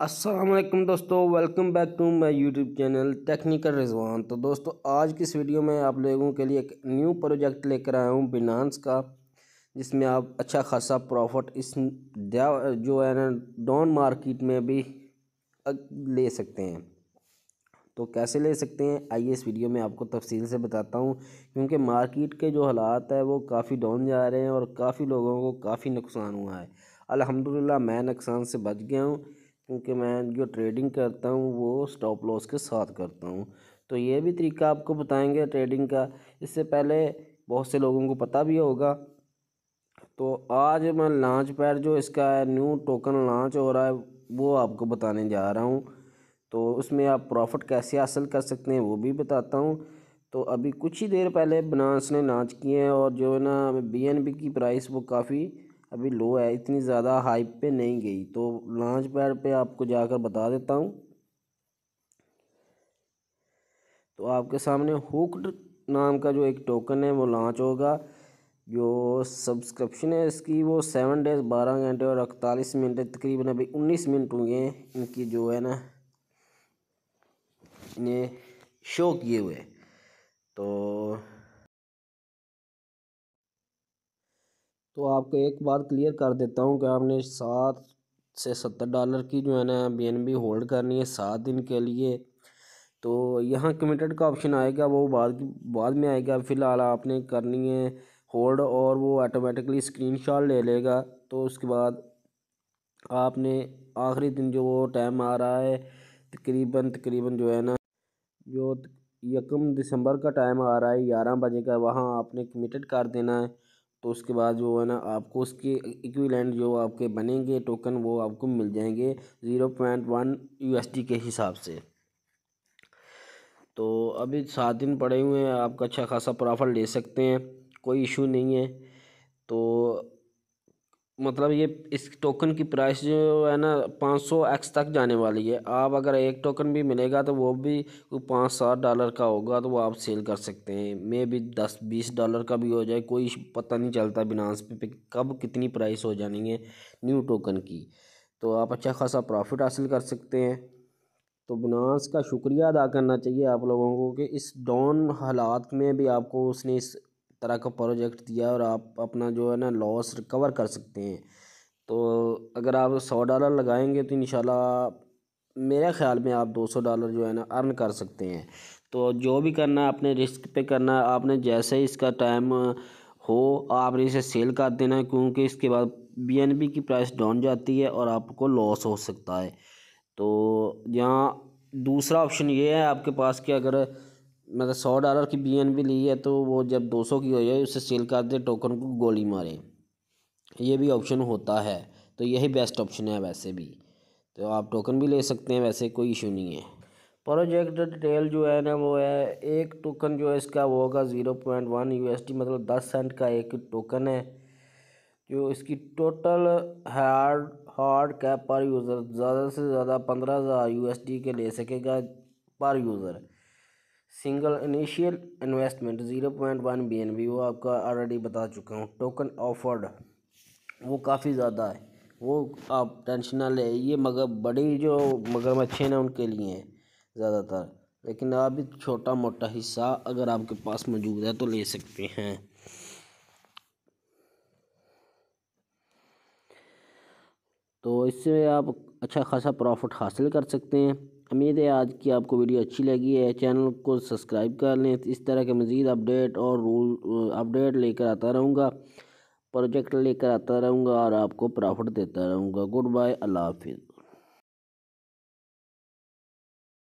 असलम दोस्तों welcome back to my YouTube channel technical Rizwan तो दोस्तों आज की इस वीडियो में आप लोगों के लिए एक न्यू प्रोजेक्ट लेकर आया हूँ बिनास का जिसमें आप अच्छा खासा प्रॉफिट इस जो है ना डाउन मार्केट में भी ले सकते हैं तो कैसे ले सकते हैं आइए इस वीडियो में आपको तफसील से बताता हूँ क्योंकि मार्किट के जो हालात है वो काफ़ी डाउन जा रहे हैं और काफ़ी लोगों को काफ़ी नुकसान हुआ है अलहमदिल्ला मैं नुकसान से बच गया हूँ क्योंकि मैं जो ट्रेडिंग करता हूँ वो स्टॉप लॉस के साथ करता हूँ तो ये भी तरीका आपको बताएंगे ट्रेडिंग का इससे पहले बहुत से लोगों को पता भी होगा तो आज मैं लॉन्च पैड जो इसका है न्यू टोकन लॉन्च हो रहा है वो आपको बताने जा रहा हूँ तो उसमें आप प्रॉफिट कैसे हासिल कर सकते हैं वो भी बताता हूँ तो अभी कुछ ही देर पहले बनास ने लॉन्च किए हैं और जो है ना बी की प्राइस वो काफ़ी अभी लो है इतनी ज़्यादा हाइप पे नहीं गई तो लॉन्च पैड पे आपको जाकर बता देता हूँ तो आपके सामने हुक्ड नाम का जो एक टोकन है वो लॉन्च होगा जो सब्सक्रिप्शन है इसकी वो सेवन डेज बारह घंटे और अड़तालीस मिनट तकरीबन अभी उन्नीस मिनट हुए हैं इनकी जो है ना इन्हें शो किए हुए तो तो आपको एक बात क्लियर कर देता हूँ कि आपने सात से सत्तर डॉलर की जो है ना बी एन बी होल्ड करनी है सात दिन के लिए तो यहाँ कमिटेड का ऑप्शन आएगा वो बाद बाद में आएगा फ़िलहाल आपने करनी है होल्ड और वो ऑटोमेटिकली स्क्रीनशॉट ले लेगा तो उसके बाद आपने आखिरी दिन जो वो टाइम आ रहा है तकरीबन तकरीबन जो है ना जो यकम दिसंबर का टाइम आ रहा है ग्यारह बजे का वहाँ आपने कमिटेड कर देना है तो उसके बाद जो है ना आपको उसके इक्विलेंट जो आपके बनेंगे टोकन वो आपको मिल जाएंगे ज़ीरो पॉइंट वन यू के हिसाब से तो अभी सात दिन पड़े हुए हैं आपका अच्छा खासा प्रॉफिट ले सकते हैं कोई इशू नहीं है तो मतलब ये इस टोकन की प्राइस जो है ना पाँच सौ एक्स तक जाने वाली है आप अगर एक टोकन भी मिलेगा तो वो भी पाँच सात डॉलर का होगा तो वो आप सेल कर सकते हैं मे भी दस बीस डॉलर का भी हो जाए कोई पता नहीं चलता बिनास पे, पे कब कितनी प्राइस हो जानी है न्यू टोकन की तो आप अच्छा खासा प्रॉफिट हासिल कर सकते हैं तो बिनास का शुक्रिया अदा करना चाहिए आप लोगों को कि इस डॉन हालात में भी आपको उसने इस तरह का प्रोजेक्ट दिया और आप अपना जो है ना लॉस रिकवर कर सकते हैं तो अगर आप सौ डॉलर लगाएंगे तो इन मेरे ख्याल में आप दो सौ डॉलर जो है ना अर्न कर सकते हैं तो जो भी करना है अपने रिस्क पे करना है आपने जैसे ही इसका टाइम हो आपने इसे सेल कर देना क्योंकि इसके बाद बी की प्राइस डाउन जाती है और आपको लॉस हो सकता है तो यहाँ दूसरा ऑप्शन ये है आपके पास कि अगर मतलब सौ डॉलर की बी ली है तो वो जब दो सौ की हो जाए उससे सेल दे टोकन को गोली मारें ये भी ऑप्शन होता है तो यही बेस्ट ऑप्शन है वैसे भी तो आप टोकन भी ले सकते हैं वैसे कोई इशू नहीं है प्रोजेक्ट डिटेल जो है ना वो है एक टोकन जो है इसका वो होगा ज़ीरो पॉइंट वन यू मतलब दस सेंट का एक टोकन है जो इसकी total hard hard cap per user ज़्यादा से ज़्यादा पंद्रह हज़ार यू के ले सकेगा per user single initial investment zero point one B N B वो आपका ऑलरेडी बता चुका हूँ टोकन ऑफर्ड वो काफ़ी ज़्यादा है वो आप टेंशन ना ले ये मगर बड़ी जो मगरमच्छ हैं उनके लिए हैं ज़्यादातर लेकिन आप भी छोटा मोटा हिस्सा अगर आपके पास मौजूद है तो ले सकते हैं तो इससे आप अच्छा खासा प्रॉफिट हासिल कर सकते हैं उम्मीद है आज की आपको वीडियो अच्छी लगी है चैनल को सब्सक्राइब कर लें इस तरह के मज़ीद अपडेट और रूल अपडेट लेकर आता रहूँगा प्रोजेक्ट लेकर आता रहूँगा और आपको प्रॉफिट देता रहूँगा गुड बाय अल्लाह हाफिज़